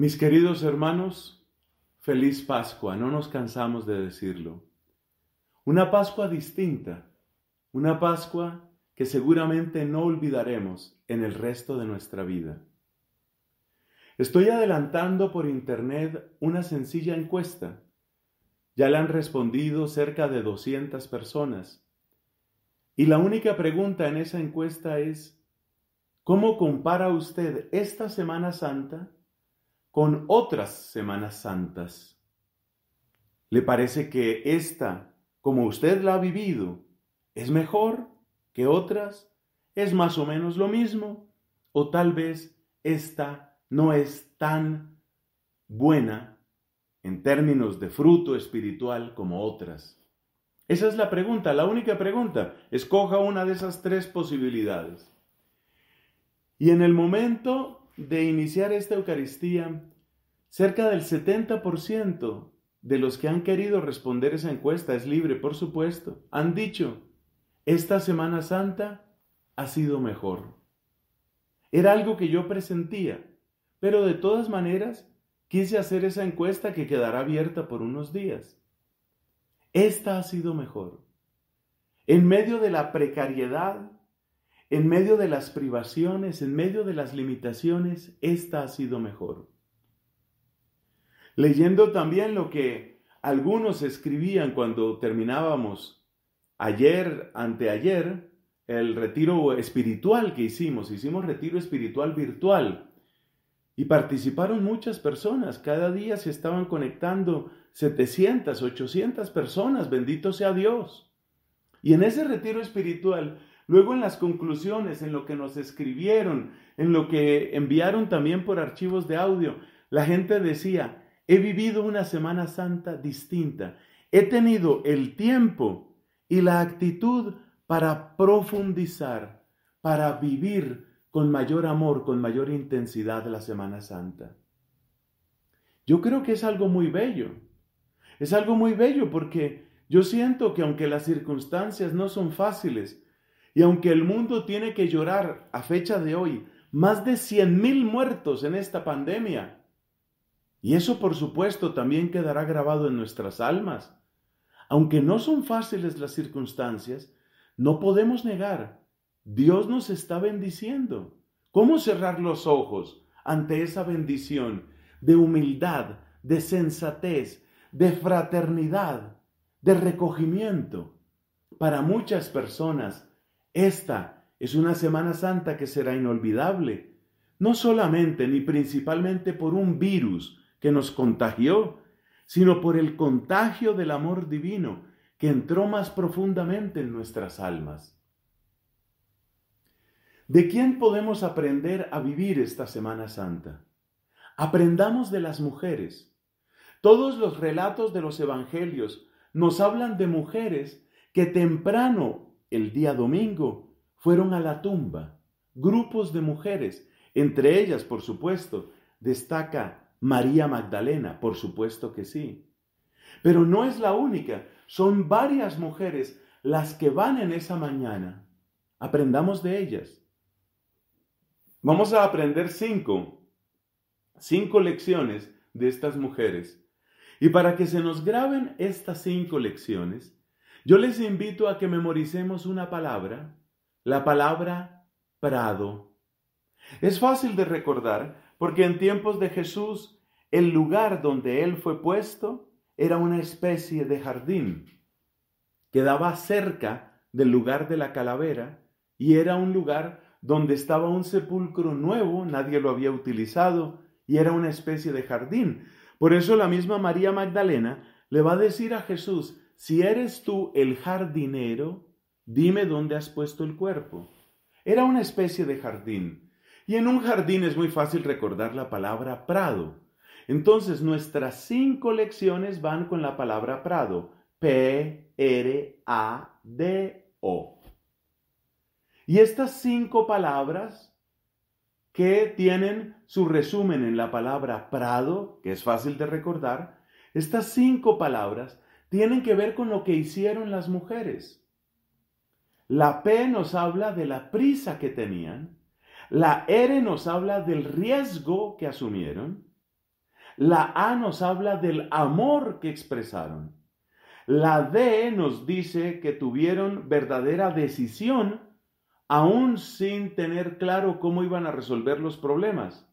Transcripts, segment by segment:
Mis queridos hermanos, feliz Pascua, no nos cansamos de decirlo. Una Pascua distinta, una Pascua que seguramente no olvidaremos en el resto de nuestra vida. Estoy adelantando por internet una sencilla encuesta. Ya la han respondido cerca de 200 personas. Y la única pregunta en esa encuesta es, ¿cómo compara usted esta Semana Santa con otras Semanas Santas. ¿Le parece que esta, como usted la ha vivido, es mejor que otras? ¿Es más o menos lo mismo? ¿O tal vez esta no es tan buena en términos de fruto espiritual como otras? Esa es la pregunta, la única pregunta. Escoja una de esas tres posibilidades. Y en el momento de iniciar esta Eucaristía, cerca del 70% de los que han querido responder esa encuesta, es libre por supuesto, han dicho, esta Semana Santa ha sido mejor. Era algo que yo presentía, pero de todas maneras quise hacer esa encuesta que quedará abierta por unos días. Esta ha sido mejor. En medio de la precariedad, en medio de las privaciones, en medio de las limitaciones, esta ha sido mejor. Leyendo también lo que algunos escribían cuando terminábamos ayer, anteayer, el retiro espiritual que hicimos, hicimos retiro espiritual virtual. Y participaron muchas personas, cada día se estaban conectando 700, 800 personas, bendito sea Dios. Y en ese retiro espiritual Luego en las conclusiones, en lo que nos escribieron, en lo que enviaron también por archivos de audio, la gente decía, he vivido una Semana Santa distinta, he tenido el tiempo y la actitud para profundizar, para vivir con mayor amor, con mayor intensidad la Semana Santa. Yo creo que es algo muy bello. Es algo muy bello porque yo siento que aunque las circunstancias no son fáciles, y aunque el mundo tiene que llorar a fecha de hoy, más de 100.000 muertos en esta pandemia. Y eso por supuesto también quedará grabado en nuestras almas. Aunque no son fáciles las circunstancias, no podemos negar, Dios nos está bendiciendo. ¿Cómo cerrar los ojos ante esa bendición de humildad, de sensatez, de fraternidad, de recogimiento? Para muchas personas, esta es una Semana Santa que será inolvidable, no solamente ni principalmente por un virus que nos contagió, sino por el contagio del amor divino que entró más profundamente en nuestras almas. ¿De quién podemos aprender a vivir esta Semana Santa? Aprendamos de las mujeres. Todos los relatos de los evangelios nos hablan de mujeres que temprano el día domingo, fueron a la tumba grupos de mujeres, entre ellas, por supuesto, destaca María Magdalena, por supuesto que sí. Pero no es la única, son varias mujeres las que van en esa mañana. Aprendamos de ellas. Vamos a aprender cinco, cinco lecciones de estas mujeres. Y para que se nos graben estas cinco lecciones, yo les invito a que memoricemos una palabra, la palabra prado. Es fácil de recordar porque en tiempos de Jesús el lugar donde él fue puesto era una especie de jardín. Quedaba cerca del lugar de la calavera y era un lugar donde estaba un sepulcro nuevo, nadie lo había utilizado y era una especie de jardín. Por eso la misma María Magdalena le va a decir a Jesús, si eres tú el jardinero, dime dónde has puesto el cuerpo. Era una especie de jardín, y en un jardín es muy fácil recordar la palabra prado. Entonces nuestras cinco lecciones van con la palabra prado, P-R-A-D-O. Y estas cinco palabras que tienen su resumen en la palabra prado, que es fácil de recordar, estas cinco palabras tienen que ver con lo que hicieron las mujeres. La P nos habla de la prisa que tenían, la R nos habla del riesgo que asumieron, la A nos habla del amor que expresaron, la D nos dice que tuvieron verdadera decisión aún sin tener claro cómo iban a resolver los problemas.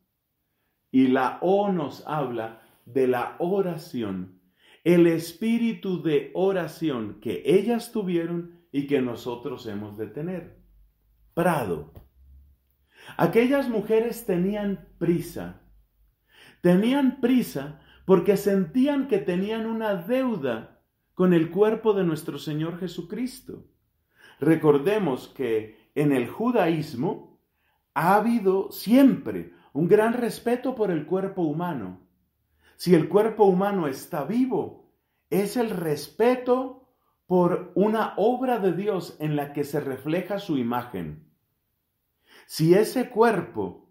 Y la O nos habla de la oración el espíritu de oración que ellas tuvieron y que nosotros hemos de tener. Prado. Aquellas mujeres tenían prisa. Tenían prisa porque sentían que tenían una deuda con el cuerpo de nuestro Señor Jesucristo. Recordemos que en el judaísmo ha habido siempre un gran respeto por el cuerpo humano si el cuerpo humano está vivo, es el respeto por una obra de Dios en la que se refleja su imagen. Si ese cuerpo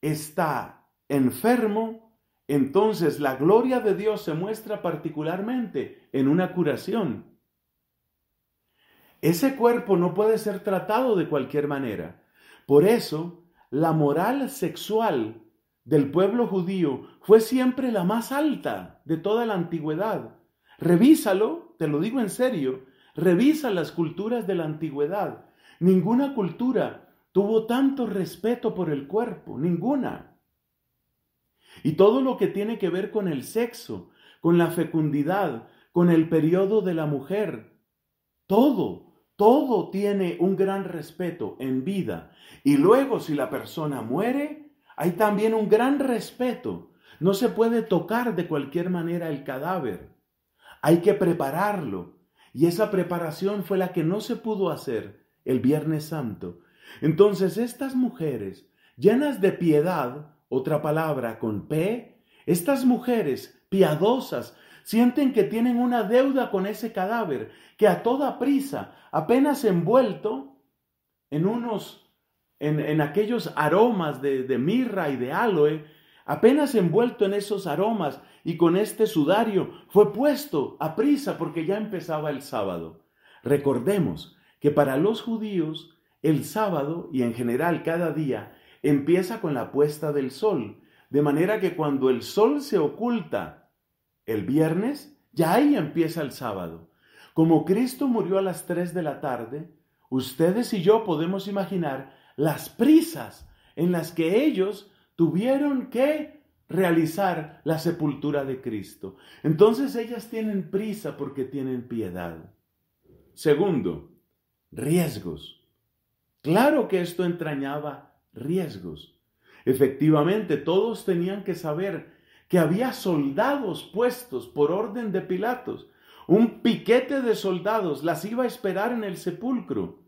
está enfermo, entonces la gloria de Dios se muestra particularmente en una curación. Ese cuerpo no puede ser tratado de cualquier manera. Por eso, la moral sexual del pueblo judío fue siempre la más alta de toda la antigüedad. Revísalo, te lo digo en serio, revisa las culturas de la antigüedad. Ninguna cultura tuvo tanto respeto por el cuerpo, ninguna. Y todo lo que tiene que ver con el sexo, con la fecundidad, con el periodo de la mujer, todo, todo tiene un gran respeto en vida. Y luego si la persona muere, hay también un gran respeto. No se puede tocar de cualquier manera el cadáver. Hay que prepararlo. Y esa preparación fue la que no se pudo hacer el Viernes Santo. Entonces estas mujeres, llenas de piedad, otra palabra con P, estas mujeres piadosas sienten que tienen una deuda con ese cadáver, que a toda prisa, apenas envuelto en unos en, aquellos aromas de, de mirra y de aloe, apenas envuelto en esos aromas y con este sudario, fue puesto a prisa porque ya empezaba el sábado. Recordemos que para los judíos el sábado y en general cada día empieza con la puesta del sol, de manera que cuando el sol se oculta el viernes, ya ahí empieza el sábado. Como Cristo murió a las tres de la tarde, ustedes y yo podemos imaginar las prisas en las que ellos tuvieron que realizar la sepultura de Cristo. Entonces ellas tienen prisa porque tienen piedad. Segundo, riesgos. Claro que esto entrañaba riesgos. Efectivamente, todos tenían que saber que había soldados puestos por orden de Pilatos. Un piquete de soldados las iba a esperar en el sepulcro.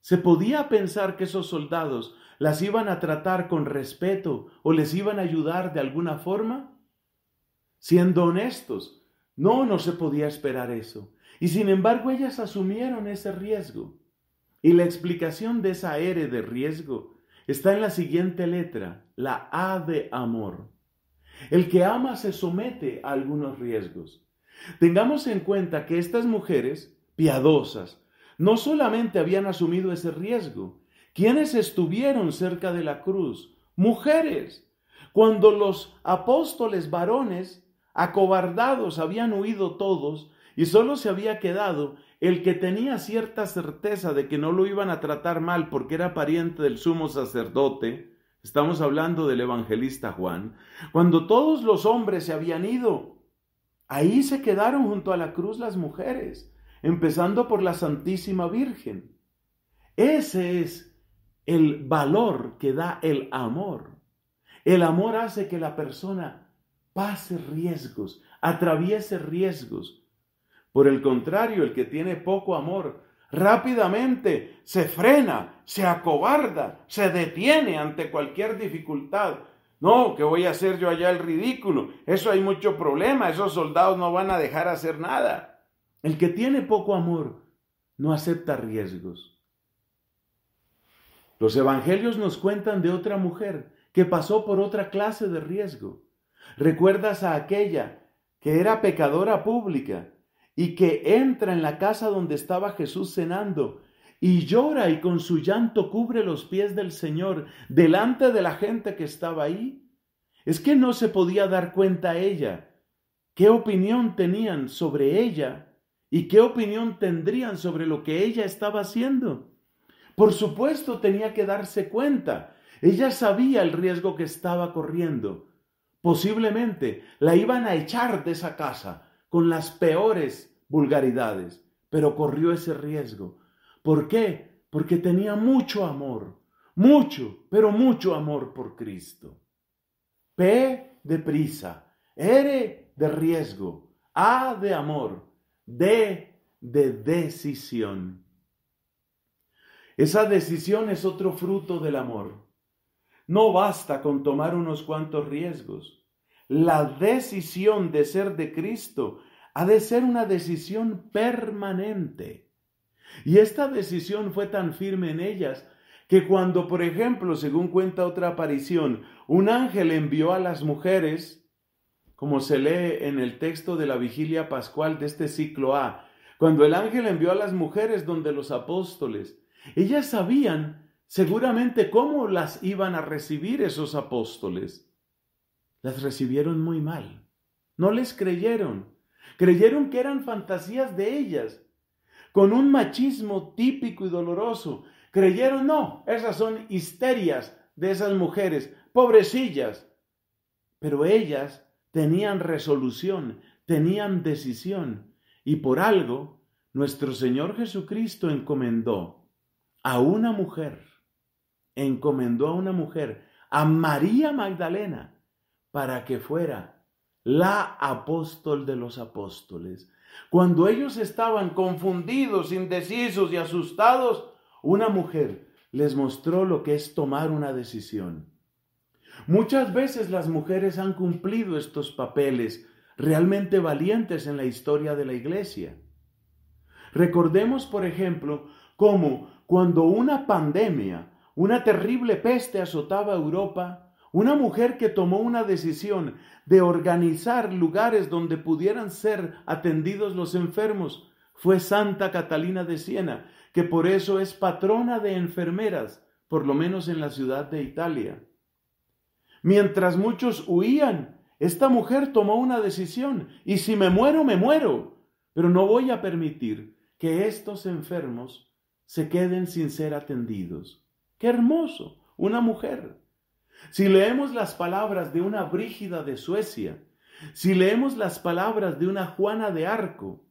Se podía pensar que esos soldados las iban a tratar con respeto o les iban a ayudar de alguna forma. Siendo honestos, no, no se podía esperar eso. Y sin embargo ellas asumieron ese riesgo. Y la explicación de esa R de riesgo está en la siguiente letra, la A de amor. El que ama se somete a algunos riesgos. Tengamos en cuenta que estas mujeres piadosas, no solamente habían asumido ese riesgo, quienes estuvieron cerca de la cruz, mujeres, cuando los apóstoles varones, acobardados, habían huido todos y solo se había quedado el que tenía cierta certeza de que no lo iban a tratar mal porque era pariente del sumo sacerdote, estamos hablando del evangelista Juan, cuando todos los hombres se habían ido, ahí se quedaron junto a la cruz las mujeres empezando por la Santísima Virgen. Ese es el valor que da el amor. El amor hace que la persona pase riesgos, atraviese riesgos. Por el contrario, el que tiene poco amor rápidamente se frena, se acobarda, se detiene ante cualquier dificultad. No, que voy a hacer yo allá el ridículo? Eso hay mucho problema, esos soldados no van a dejar hacer nada. El que tiene poco amor no acepta riesgos. Los evangelios nos cuentan de otra mujer que pasó por otra clase de riesgo. ¿Recuerdas a aquella que era pecadora pública y que entra en la casa donde estaba Jesús cenando y llora y con su llanto cubre los pies del Señor delante de la gente que estaba ahí? Es que no se podía dar cuenta ella qué opinión tenían sobre ella ¿Y qué opinión tendrían sobre lo que ella estaba haciendo? Por supuesto tenía que darse cuenta. Ella sabía el riesgo que estaba corriendo. Posiblemente la iban a echar de esa casa con las peores vulgaridades, pero corrió ese riesgo. ¿Por qué? Porque tenía mucho amor, mucho, pero mucho amor por Cristo. P de prisa, R de riesgo, A de amor, de de decisión. Esa decisión es otro fruto del amor. No basta con tomar unos cuantos riesgos. La decisión de ser de Cristo ha de ser una decisión permanente. Y esta decisión fue tan firme en ellas que cuando, por ejemplo, según cuenta otra aparición, un ángel envió a las mujeres como se lee en el texto de la vigilia pascual de este ciclo A, cuando el ángel envió a las mujeres donde los apóstoles. Ellas sabían seguramente cómo las iban a recibir esos apóstoles. Las recibieron muy mal. No les creyeron. Creyeron que eran fantasías de ellas, con un machismo típico y doloroso. Creyeron, no, esas son histerias de esas mujeres, pobrecillas. Pero ellas tenían resolución, tenían decisión, y por algo nuestro Señor Jesucristo encomendó a una mujer, encomendó a una mujer, a María Magdalena, para que fuera la apóstol de los apóstoles. Cuando ellos estaban confundidos, indecisos y asustados, una mujer les mostró lo que es tomar una decisión. Muchas veces las mujeres han cumplido estos papeles realmente valientes en la historia de la iglesia. Recordemos, por ejemplo, cómo cuando una pandemia, una terrible peste azotaba Europa, una mujer que tomó una decisión de organizar lugares donde pudieran ser atendidos los enfermos fue Santa Catalina de Siena, que por eso es patrona de enfermeras, por lo menos en la ciudad de Italia. Mientras muchos huían, esta mujer tomó una decisión y si me muero, me muero, pero no voy a permitir que estos enfermos se queden sin ser atendidos. Qué hermoso, una mujer. Si leemos las palabras de una Brígida de Suecia, si leemos las palabras de una Juana de Arco,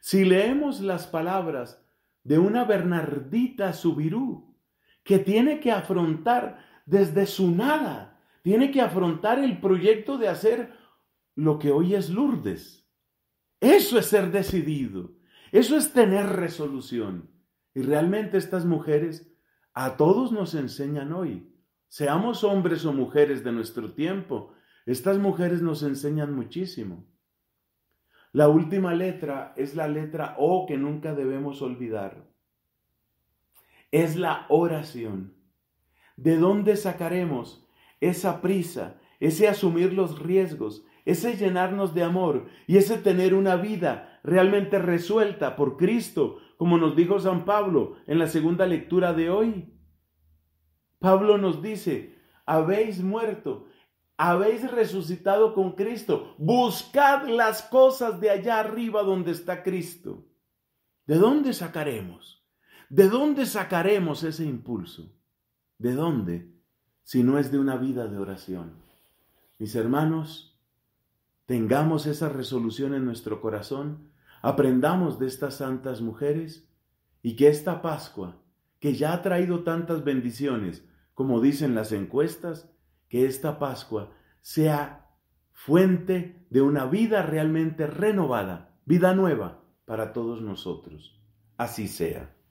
si leemos las palabras de una Bernardita Subirú, que tiene que afrontar desde su nada tiene que afrontar el proyecto de hacer lo que hoy es Lourdes. Eso es ser decidido. Eso es tener resolución. Y realmente estas mujeres a todos nos enseñan hoy. Seamos hombres o mujeres de nuestro tiempo. Estas mujeres nos enseñan muchísimo. La última letra es la letra O que nunca debemos olvidar. Es la oración. ¿De dónde sacaremos esa prisa, ese asumir los riesgos, ese llenarnos de amor y ese tener una vida realmente resuelta por Cristo, como nos dijo San Pablo en la segunda lectura de hoy. Pablo nos dice, habéis muerto, habéis resucitado con Cristo, buscad las cosas de allá arriba donde está Cristo. ¿De dónde sacaremos? ¿De dónde sacaremos ese impulso? ¿De dónde? si no es de una vida de oración. Mis hermanos, tengamos esa resolución en nuestro corazón, aprendamos de estas santas mujeres y que esta Pascua, que ya ha traído tantas bendiciones, como dicen las encuestas, que esta Pascua sea fuente de una vida realmente renovada, vida nueva para todos nosotros. Así sea.